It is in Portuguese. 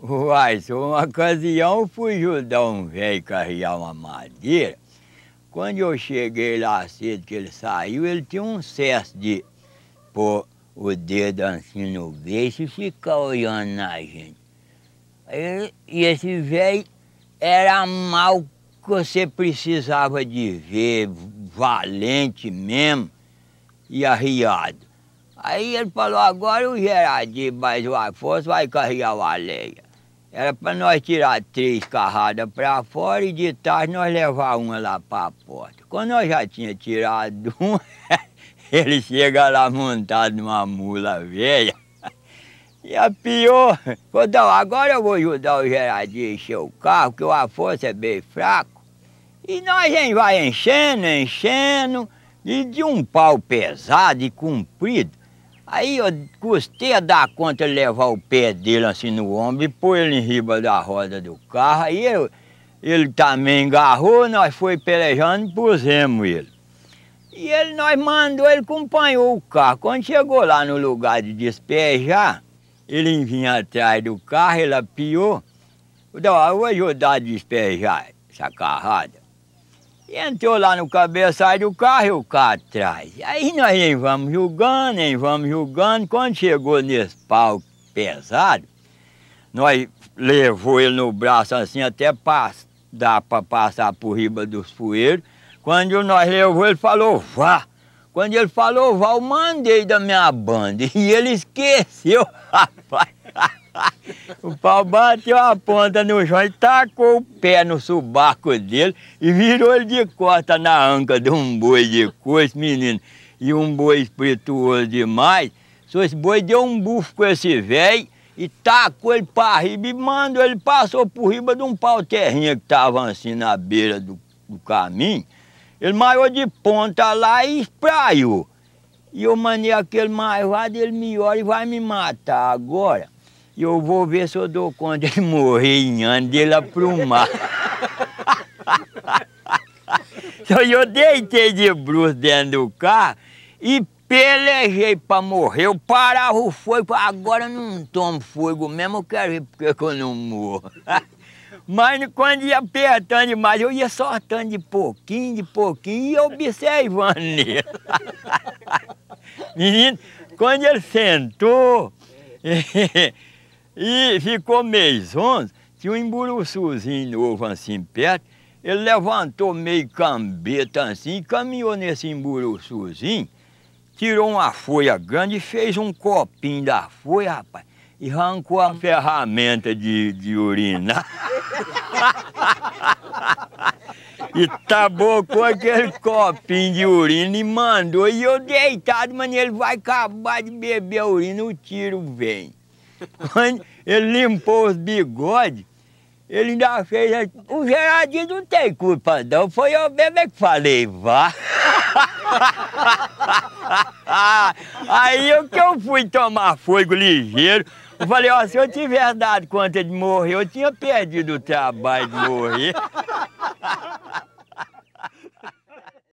Uai, uma ocasião fui ajudar um velho carregar uma madeira. Quando eu cheguei lá cedo que ele saiu, ele tinha um cesto de pôr o dedo assim no beijo e ficar olhando na gente. Aí, e esse velho era mal que você precisava de ver, valente mesmo e arriado. Aí ele falou, agora o Gerardinho mais o Afonso vai carregar o Aleia. Era para nós tirar três carradas para fora e de tarde nós levar uma lá para a porta. Quando nós já tinha tirado uma, ele chega lá montado numa mula velha. E a pior, agora eu vou ajudar o Gerardinho a encher o carro, que o Afonso é bem fraco. E nós a vai enchendo, enchendo, e de um pau pesado e comprido, Aí eu custei a dar conta de levar o pé dele assim no ombro e pôr ele em riba da roda do carro. Aí eu, ele também engarrou, nós foi pelejando e pusemos ele. E ele, nós mandou, ele acompanhou o carro. Quando chegou lá no lugar de despejar, ele vinha atrás do carro, ele apiou. Eu vou ajudar a despejar essa carrada. Entrou lá no cabeçalho do carro e o carro atrás. Aí nós nem vamos julgando, nem vamos julgando. Quando chegou nesse pau pesado, nós levou ele no braço assim até dar para passar por riba dos poeiros. Quando nós levou, ele falou, vá. Quando ele falou, vá, eu mandei da minha banda. E ele esqueceu, rapaz. o pau bateu a ponta no chão tacou o pé no subaco dele e virou ele de costa na anca de um boi de coice, menino. E um boi espirituoso demais. Só esse boi deu um bufo com esse velho e tacou ele para riba e mandou ele passou por riba de um pau terrinha que estava assim na beira do, do caminho. Ele maiou de ponta lá e espraiou. E eu mandei aquele maior, ele me olha e vai me matar agora. E eu vou ver se eu dou conta de morrer em ano dele aprumar. então eu deitei de bruxo dentro do carro e pelejei para morrer. Eu parava o fogo, agora não tomo fogo mesmo, eu quero ver porque eu não morro. Mas quando ia apertando demais, eu ia soltando de pouquinho, de pouquinho e observando ele. Menino, quando ele sentou, e ficou mês, 11, tinha um emburuçuzinho novo assim perto, ele levantou meio cambeta assim, caminhou nesse emburuçuzinho, tirou uma folha grande e fez um copinho da folha, rapaz, e arrancou a ferramenta de, de urina. e tabocou aquele copinho de urina e mandou. E eu deitado, mas ele vai acabar de beber a urina, o tiro vem. Quando ele limpou os bigodes, ele ainda fez. O Gerardinho não tem culpa, não. Foi eu mesmo é que falei, vá. Aí eu que eu fui tomar fogo ligeiro. Eu falei, ó, se eu tivesse dado conta de morrer, eu tinha perdido o trabalho de morrer.